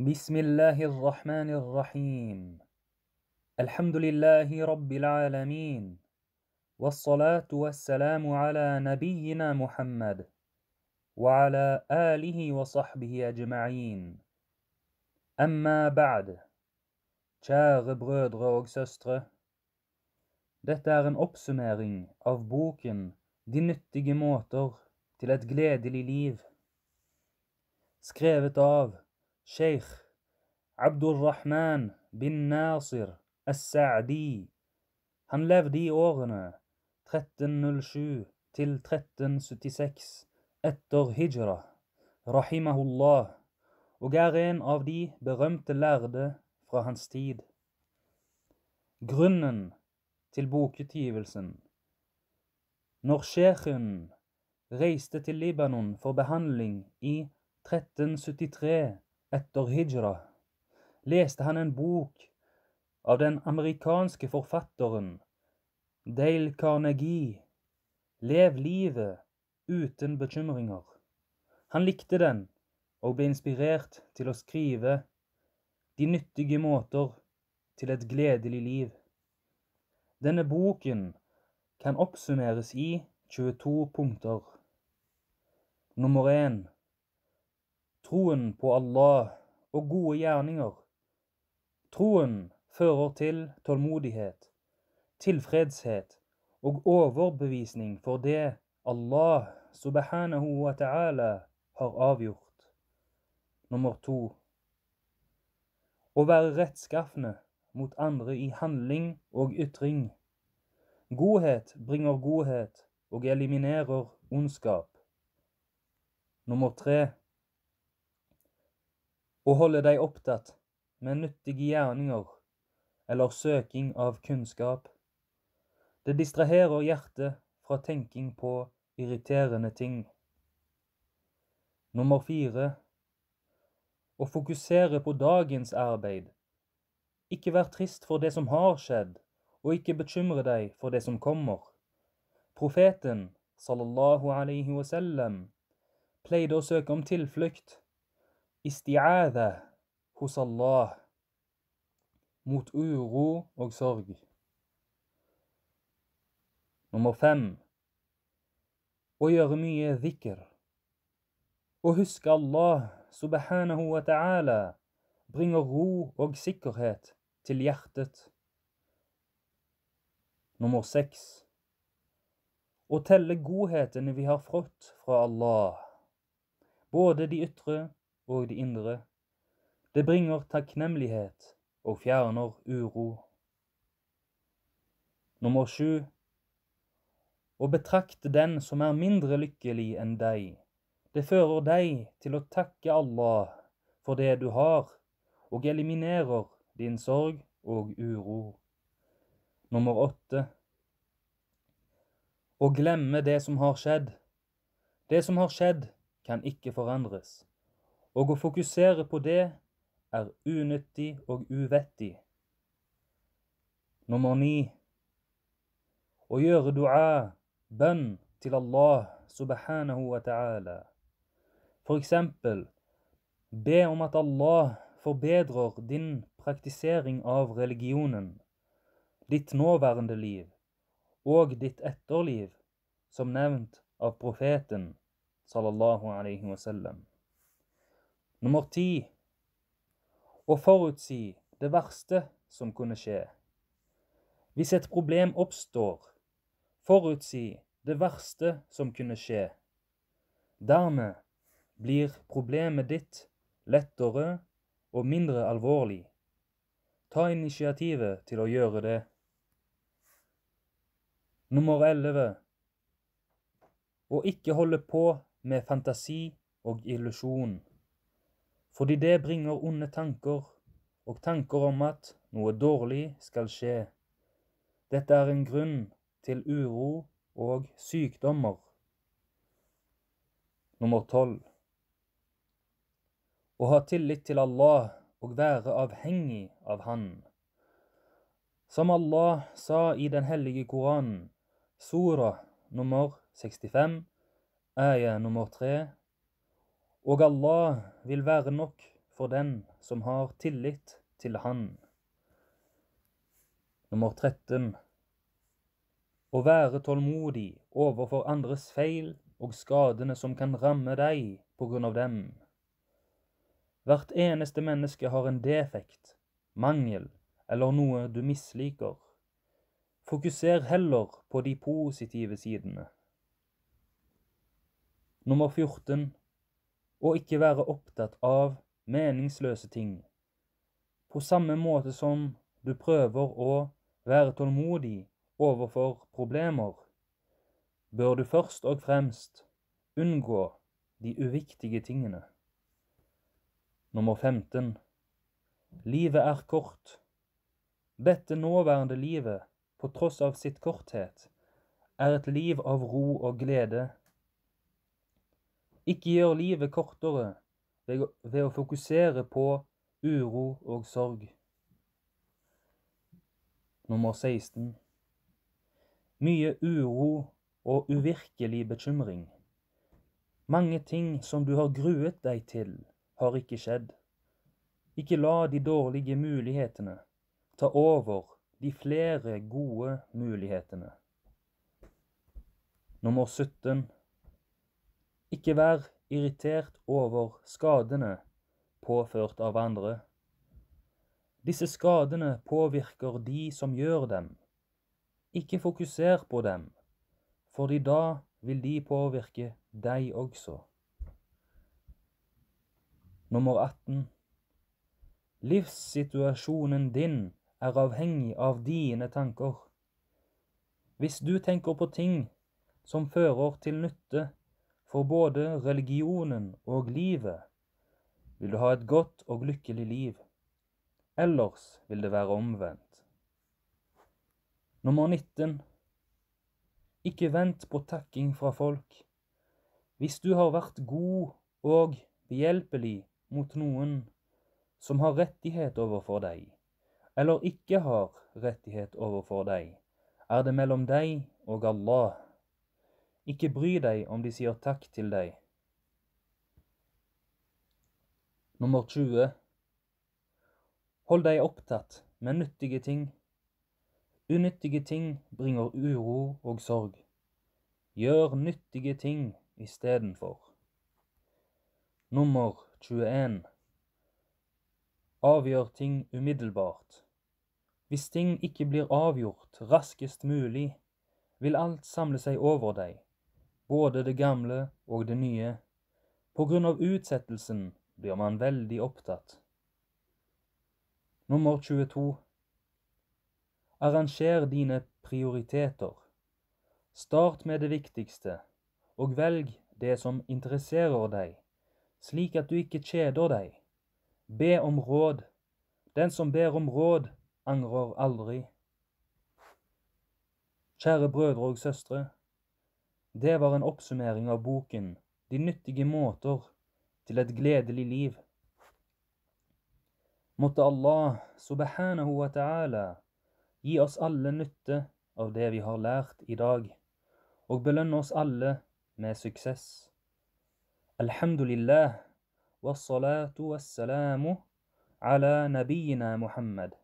بسم الله الرحمن الرحيم الحمد لله رب العالمين والصلاة والسلام على نبينا محمد وعلى آله وصحبه أجمعين أما بعد Kjære brødre og søstre. Dette er en oppsummering av boken De nyttige måter til et gledelig liv, skrevet av شيخ عبد الرحمن bin Nasir As-Sa'di. Han levde i årene 1307 til 1376 etter hijra, rahimahullah, og er en av de berømte lærde fra hans tid. Grunnen til bokutgivelsen Når sjekhen reiste til Libanon for behandling i 1373 etter hijra, leste han en bok av den amerikanske forfatteren Dale Carnegie, Lev livet uten bekymringer. Han likte den og ble inspirert til å skrive De nyttige måter til et gledelig liv. Denne boken kan oppsummeres i 22 punkter. Nummer 1 troen på Allah og gode gjerninger. Troen fører til tålmodighet, tilfredshet og overbevisning for det Allah subhanahu wa ta'ala har avgjort. Nummer to. Å være rettskafne mot andre i handling og ytring. Godhet bringer godhet og eliminerer ondskap. Nummer tre og holde deg opptatt med nyttige gjerninger eller søking av kunnskap. Det distraherer hjertet fra tenking på irriterende ting. Nummer fire å fokusere på dagens arbeid. Ikke vær trist for det som har skjedd, og ikke bekymre deg for det som kommer. Profeten, sallallahu alaihi wasallam, pleide å søke om tilflukt Isti'adha hos Allah mot uro og sorg. Nummer fem å gjøre mye dhikr. Å huske Allah subhanahu wa ta'ala bringer ro og sikkerhet til hjertet. Nummer seks å telle godhetene vi har fått fra Allah, både de ytre og de indre. Det bringer takknemlighet og fjerner uro. Nummer sju Å betrakte den som er mindre lykkelig enn deg. Det fører deg til å takke Allah for det du har, og eliminerer din sorg og uro. Nummer åtte Å glemme det som har skjedd. Det som har skjedd, kan ikke forandres og å fokusere på det er unyttig og uvettig. Nummer ni å gjøre dua, bønn, til Allah subhanahu wa ta'ala. For eksempel be om at Allah forbedrer din praktisering av religionen, ditt nåværende liv og ditt etterliv, som nevnt av profeten sallallahu alaihi wasallam. Nummer ti å forutsi det verste som kunne skje. Hvis et problem oppstår, forutsi det verste som kunne skje. Dermed blir problemet ditt lettere og mindre alvorlig. Ta initiativet til å gjøre det. Nummer 11. Å ikke holde på med fantasi og illusjon fordi det bringer onde tanker, og tanker om at noe dårlig skal skje. Dette er en grunn til uro og sykdommer. Nummer 12. Å ha tillit til Allah og være avhengig av Han. Som Allah sa i Den hellige Koranen, sura nummer 65, aya nummer 3 og Allah vil være nok for den som har tillit til Han. Nummer 13. Å være tålmodig overfor andres feil og skadene som kan ramme deg på grunn av dem. Hvert eneste menneske har en defekt, mangel eller noe du misliker. Fokuser heller på de positive sidene. Nummer 14 og ikke være opptatt av meningsløse ting. På samme måte som du prøver å være tålmodig overfor problemer, bør du først og fremst unngå de uviktige tingene. Nummer 15. Livet er kort. Dette nåværende livet, på tross av sitt korthet, er et liv av ro og glede ikke gjør livet kortere ved å, fokusere på uro og sorg. Nummer 16. Mye uro og uvirkelig bekymring. Mange ting som du har gruet deg til, har ikke skjedd. Ikke la de dårlige mulighetene ta over de flere gode mulighetene. Nummer 17. Ikke vær irritert over skadene påført av andre. Disse skadene påvirker de som gjør dem. Ikke fokuser på dem, fordi da vil de påvirke deg også. Nummer 18. Livssituasjonen din er avhengig av dine tanker. Hvis du tenker på ting som fører til nytte, for både religionen og livet, vil du ha et godt og lykkelig liv. Ellers vil det være omvendt. Nummer 19. Ikke vent på takking fra folk. Hvis du har vært god og behjelpelig mot noen som har rettighet overfor deg, eller ikke har rettighet overfor deg, er det mellom deg og Allah. Ikke bry deg om de sier takk til deg. Nummer 20. Hold deg opptatt med nyttige ting. Unyttige ting bringer uro og sorg. Gjør nyttige ting istedenfor. Nummer 21. Avgjør ting umiddelbart. Hvis ting ikke blir avgjort raskest mulig, vil alt samle seg over deg både det gamle og det nye. På grunn av utsettelsen blir man veldig opptatt. Nummer 22 Arranger dine prioriteter. Start med det viktigste, og velg det som interesserer deg, slik at du ikke kjeder deg. Be om råd. Den som ber om råd, angrer aldri. Kjære brødre og søstre. Det var en oppsummering av boken De nyttige måter til et gledelig liv. Måtte Allah subhanahu wa ta'ala gi oss alle nytte av det vi har lært i dag, og belønne oss alle med suksess. Alhamdulillah, wassalatu wassalamu ala nabiyina Muhammad,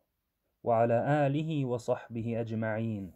wa ala alihi wa sahbihi ajma'in.